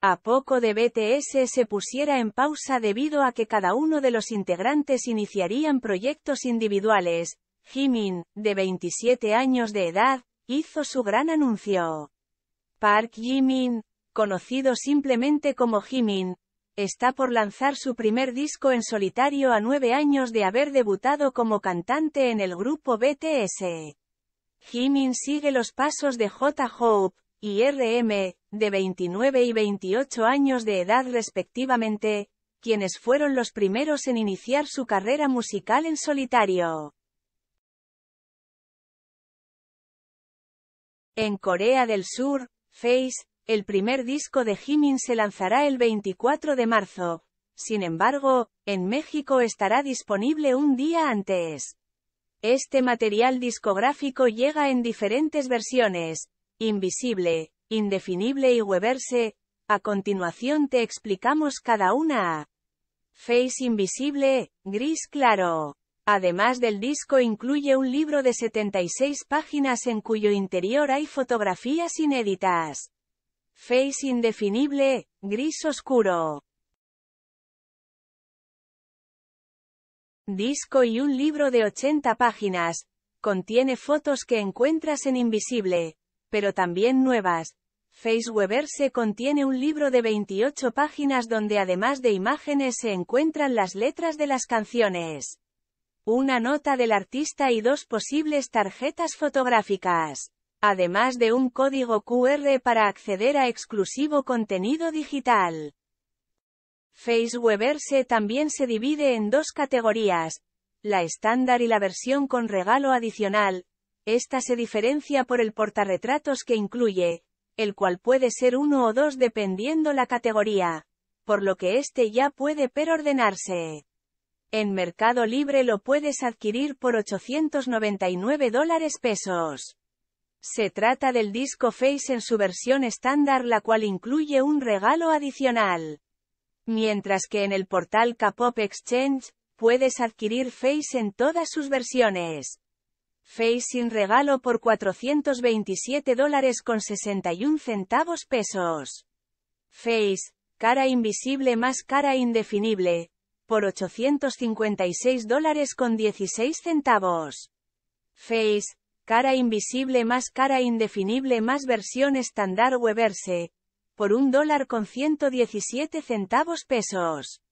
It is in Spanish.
a poco de BTS se pusiera en pausa debido a que cada uno de los integrantes iniciarían proyectos individuales, Jimin, de 27 años de edad, hizo su gran anuncio. Park Jimin, conocido simplemente como Jimin, está por lanzar su primer disco en solitario a nueve años de haber debutado como cantante en el grupo BTS. Jimin sigue los pasos de J. Hope y RM, de 29 y 28 años de edad respectivamente, quienes fueron los primeros en iniciar su carrera musical en solitario. En Corea del Sur, Face, el primer disco de Jimin se lanzará el 24 de marzo, sin embargo, en México estará disponible un día antes. Este material discográfico llega en diferentes versiones, invisible, indefinible y hueverse. a continuación te explicamos cada una. Face invisible, gris claro. Además del disco incluye un libro de 76 páginas en cuyo interior hay fotografías inéditas. Face indefinible, gris oscuro. Disco y un libro de 80 páginas. Contiene fotos que encuentras en Invisible, pero también nuevas. Faceweaver se contiene un libro de 28 páginas donde además de imágenes se encuentran las letras de las canciones, una nota del artista y dos posibles tarjetas fotográficas, además de un código QR para acceder a exclusivo contenido digital. se también se divide en dos categorías, la estándar y la versión con regalo adicional, esta se diferencia por el portarretratos que incluye, el cual puede ser uno o dos dependiendo la categoría, por lo que este ya puede perordenarse. En Mercado Libre lo puedes adquirir por 899 dólares pesos. Se trata del disco Face en su versión estándar la cual incluye un regalo adicional. Mientras que en el portal K-Pop Exchange, puedes adquirir Face en todas sus versiones. Face sin regalo por 427 dólares con 61 centavos pesos. Face, cara invisible más cara indefinible, por 856 dólares con 16 centavos. Face, cara invisible más cara indefinible más versión estándar Weberse, por 1 dólar con 117 centavos pesos.